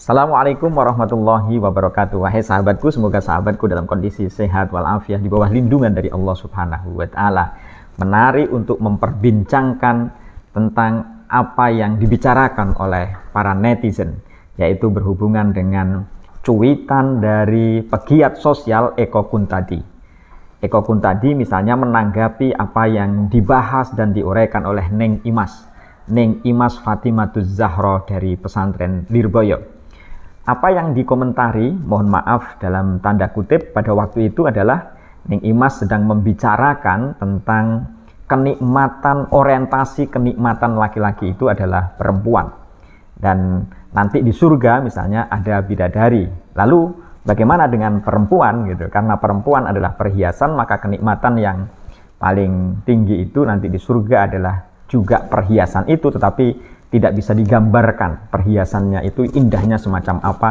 Assalamualaikum warahmatullahi wabarakatuh. Wahai sahabatku, semoga sahabatku dalam kondisi sehat walafiat di bawah lindungan dari Allah Subhanahu wa taala. Menarik untuk memperbincangkan tentang apa yang dibicarakan oleh para netizen, yaitu berhubungan dengan cuitan dari pegiat sosial Eko Kuntadi. Eko Kuntadi misalnya menanggapi apa yang dibahas dan diuraikan oleh Neng Imas. Neng Imas Fatimatuz Zahro dari pesantren Lirboyo apa yang dikomentari, mohon maaf dalam tanda kutip pada waktu itu adalah Ning Imas sedang membicarakan tentang kenikmatan orientasi kenikmatan laki-laki itu adalah perempuan. Dan nanti di surga misalnya ada bidadari. Lalu bagaimana dengan perempuan gitu? Karena perempuan adalah perhiasan, maka kenikmatan yang paling tinggi itu nanti di surga adalah juga perhiasan itu tetapi tidak bisa digambarkan perhiasannya itu indahnya semacam apa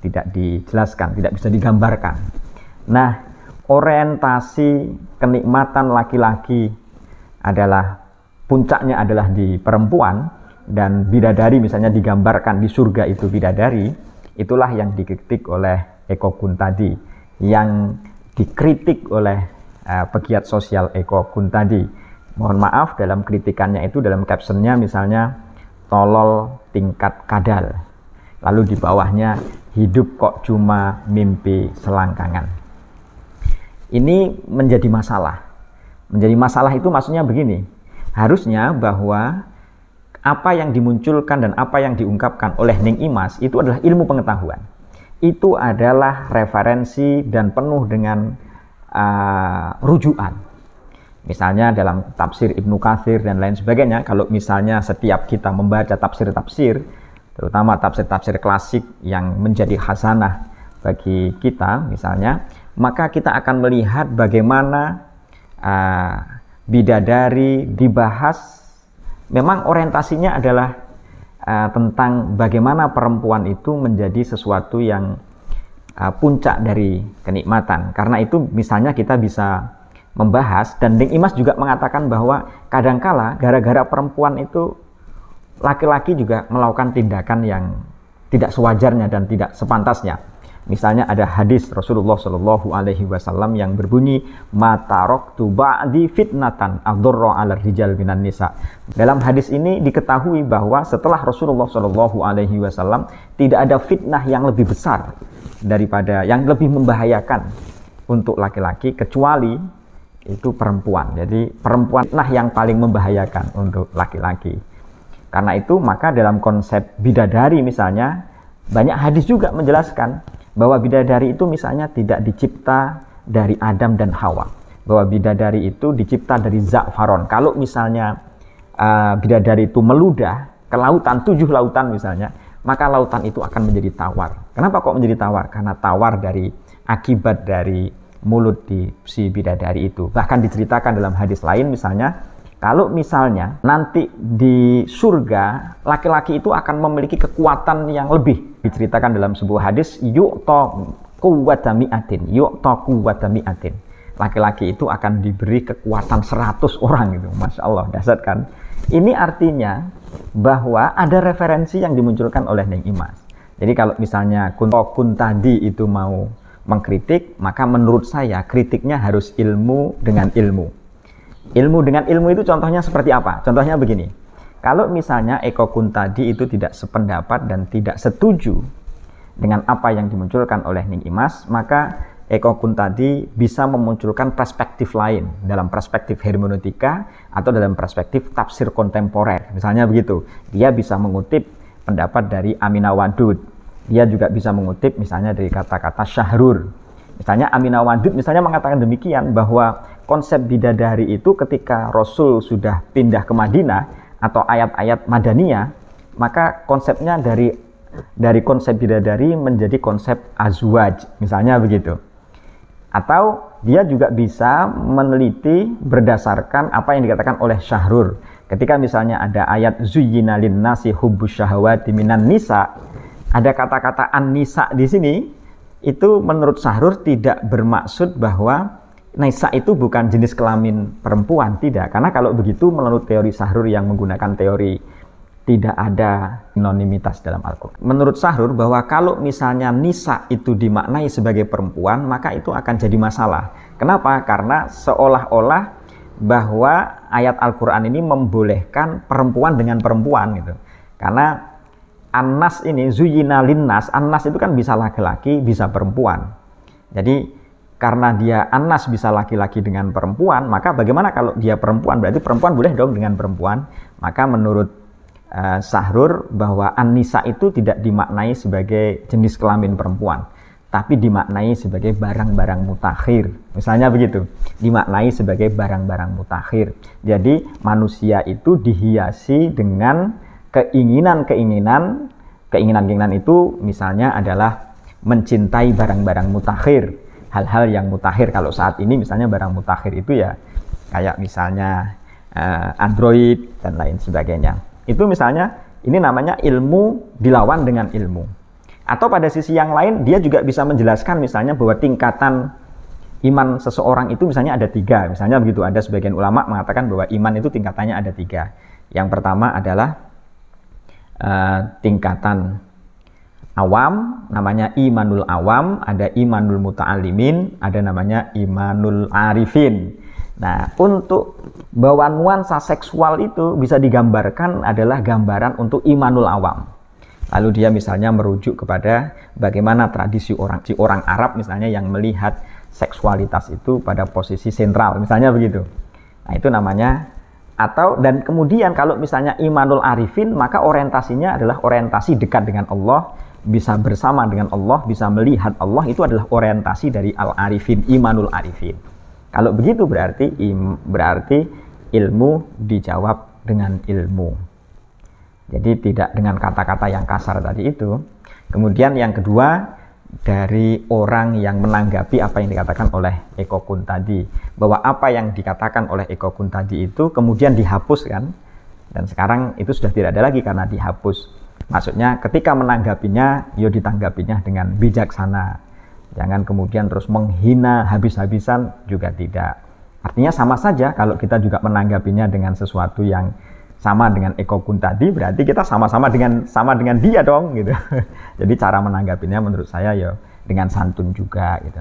tidak dijelaskan tidak bisa digambarkan nah orientasi kenikmatan laki-laki adalah puncaknya adalah di perempuan dan bidadari misalnya digambarkan di surga itu bidadari itulah yang dikritik oleh Eko Kun tadi yang dikritik oleh uh, pegiat sosial Eko Kun tadi mohon maaf dalam kritikannya itu dalam captionnya misalnya tolol tingkat kadal. Lalu di bawahnya hidup kok cuma mimpi selangkangan. Ini menjadi masalah. Menjadi masalah itu maksudnya begini. Harusnya bahwa apa yang dimunculkan dan apa yang diungkapkan oleh Ning Imas itu adalah ilmu pengetahuan. Itu adalah referensi dan penuh dengan uh, rujukan Misalnya dalam tafsir Ibnu Katsir dan lain sebagainya, kalau misalnya setiap kita membaca tafsir-tafsir, terutama tafsir-tafsir klasik yang menjadi hasanah bagi kita misalnya, maka kita akan melihat bagaimana uh, bidadari dibahas memang orientasinya adalah uh, tentang bagaimana perempuan itu menjadi sesuatu yang uh, puncak dari kenikmatan. Karena itu misalnya kita bisa membahas dan Ding Imas juga mengatakan bahwa kadangkala gara-gara perempuan itu laki-laki juga melakukan tindakan yang tidak sewajarnya dan tidak sepantasnya. Misalnya ada hadis Rasulullah Shallallahu Alaihi Wasallam yang berbunyi tuba di fitnatan adzurro al rijal bin nisa. Dalam hadis ini diketahui bahwa setelah Rasulullah Shallallahu Alaihi Wasallam tidak ada fitnah yang lebih besar daripada yang lebih membahayakan untuk laki-laki kecuali itu perempuan. Jadi perempuan nah yang paling membahayakan untuk laki-laki. Karena itu maka dalam konsep bidadari misalnya banyak hadis juga menjelaskan bahwa bidadari itu misalnya tidak dicipta dari Adam dan Hawa. Bahwa bidadari itu dicipta dari za'faron. Kalau misalnya uh, bidadari itu meludah ke lautan, tujuh lautan misalnya, maka lautan itu akan menjadi tawar. Kenapa kok menjadi tawar? Karena tawar dari akibat dari mulut di si bidadari itu. Bahkan diceritakan dalam hadis lain misalnya, kalau misalnya nanti di surga laki-laki itu akan memiliki kekuatan yang lebih. Diceritakan dalam sebuah hadis, yu'to atin, yuk yu'to kuwadami atin. Laki-laki itu akan diberi kekuatan 100 orang itu Masya Allah, dasar kan? Ini artinya bahwa ada referensi yang dimunculkan oleh Neng Imas. Jadi kalau misalnya kun, oh, kun tadi itu mau mengkritik, maka menurut saya kritiknya harus ilmu dengan ilmu. Ilmu dengan ilmu itu contohnya seperti apa? Contohnya begini. Kalau misalnya Eko Kun tadi itu tidak sependapat dan tidak setuju dengan apa yang dimunculkan oleh Ning Imas, maka Eko Kun tadi bisa memunculkan perspektif lain dalam perspektif hermeneutika atau dalam perspektif tafsir kontemporer. Misalnya begitu. Dia bisa mengutip pendapat dari Amina Wadud dia juga bisa mengutip misalnya dari kata-kata Syahrur, Misalnya Aminah Wadud misalnya mengatakan demikian bahwa konsep bidadari itu ketika Rasul sudah pindah ke Madinah atau ayat-ayat Madaniyah, maka konsepnya dari dari konsep bidadari menjadi konsep azwaj, misalnya begitu. Atau dia juga bisa meneliti berdasarkan apa yang dikatakan oleh Syahrur, Ketika misalnya ada ayat zuyyina nasi hubbus syahawati minan nisa, ada kata-kata an-nisa di sini itu menurut Sahrur tidak bermaksud bahwa Nisa itu bukan jenis kelamin perempuan, tidak. Karena kalau begitu menurut teori Sahrur yang menggunakan teori tidak ada anonimitas dalam Al-Quran. Menurut Sahrur bahwa kalau misalnya Nisa itu dimaknai sebagai perempuan, maka itu akan jadi masalah. Kenapa? Karena seolah-olah bahwa ayat Al-Quran ini membolehkan perempuan dengan perempuan gitu. Karena Anas ini zuyina linnas, Anas itu kan bisa laki-laki, bisa perempuan. Jadi karena dia Anas bisa laki-laki dengan perempuan, maka bagaimana kalau dia perempuan? Berarti perempuan boleh dong dengan perempuan. Maka menurut uh, eh, Sahrur bahwa Anissa itu tidak dimaknai sebagai jenis kelamin perempuan, tapi dimaknai sebagai barang-barang mutakhir. Misalnya begitu, dimaknai sebagai barang-barang mutakhir. Jadi manusia itu dihiasi dengan keinginan-keinginan keinginan-keinginan itu misalnya adalah mencintai barang-barang mutakhir hal-hal yang mutakhir kalau saat ini misalnya barang mutakhir itu ya kayak misalnya uh, Android dan lain sebagainya itu misalnya ini namanya ilmu dilawan dengan ilmu atau pada sisi yang lain dia juga bisa menjelaskan misalnya bahwa tingkatan iman seseorang itu misalnya ada tiga misalnya begitu ada sebagian ulama mengatakan bahwa iman itu tingkatannya ada tiga yang pertama adalah Eh, tingkatan awam, namanya imanul awam, ada imanul muta'alimin, ada namanya imanul arifin. Nah, untuk bahwa nuansa seksual itu bisa digambarkan adalah gambaran untuk imanul awam. Lalu dia misalnya merujuk kepada bagaimana tradisi orang si orang Arab misalnya yang melihat seksualitas itu pada posisi sentral, misalnya begitu. Nah, itu namanya atau dan kemudian kalau misalnya imanul arifin maka orientasinya adalah orientasi dekat dengan Allah bisa bersama dengan Allah bisa melihat Allah itu adalah orientasi dari al arifin imanul arifin kalau begitu berarti im, berarti ilmu dijawab dengan ilmu jadi tidak dengan kata-kata yang kasar tadi itu kemudian yang kedua dari orang yang menanggapi apa yang dikatakan oleh Eko Kun tadi bahwa apa yang dikatakan oleh Eko Kun tadi itu kemudian dihapus kan dan sekarang itu sudah tidak ada lagi karena dihapus maksudnya ketika menanggapinya yo ya ditanggapinya dengan bijaksana jangan kemudian terus menghina habis-habisan juga tidak artinya sama saja kalau kita juga menanggapinya dengan sesuatu yang sama dengan Eko Kun tadi berarti kita sama-sama dengan sama dengan dia dong gitu. Jadi cara menanggapinya menurut saya ya dengan santun juga gitu.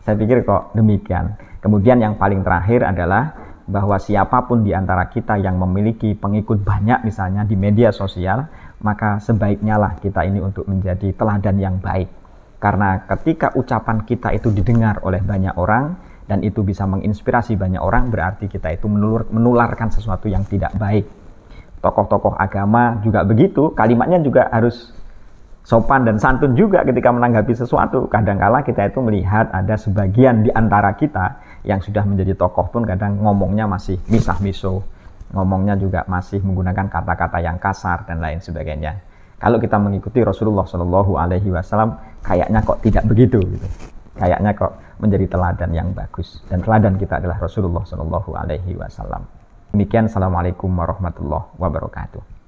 Saya pikir kok demikian. Kemudian yang paling terakhir adalah bahwa siapapun di antara kita yang memiliki pengikut banyak misalnya di media sosial, maka sebaiknya lah kita ini untuk menjadi teladan yang baik. Karena ketika ucapan kita itu didengar oleh banyak orang, dan itu bisa menginspirasi banyak orang berarti kita itu menular, menularkan sesuatu yang tidak baik. Tokoh-tokoh agama juga begitu, kalimatnya juga harus sopan dan santun juga ketika menanggapi sesuatu. Kadangkala kita itu melihat ada sebagian di antara kita yang sudah menjadi tokoh pun kadang ngomongnya masih misah-miso, ngomongnya juga masih menggunakan kata-kata yang kasar dan lain sebagainya. Kalau kita mengikuti Rasulullah Shallallahu Alaihi Wasallam, kayaknya kok tidak begitu. Gitu kayaknya kok menjadi teladan yang bagus dan teladan kita adalah Rasulullah Shallallahu Alaihi Wasallam demikian assalamualaikum warahmatullahi wabarakatuh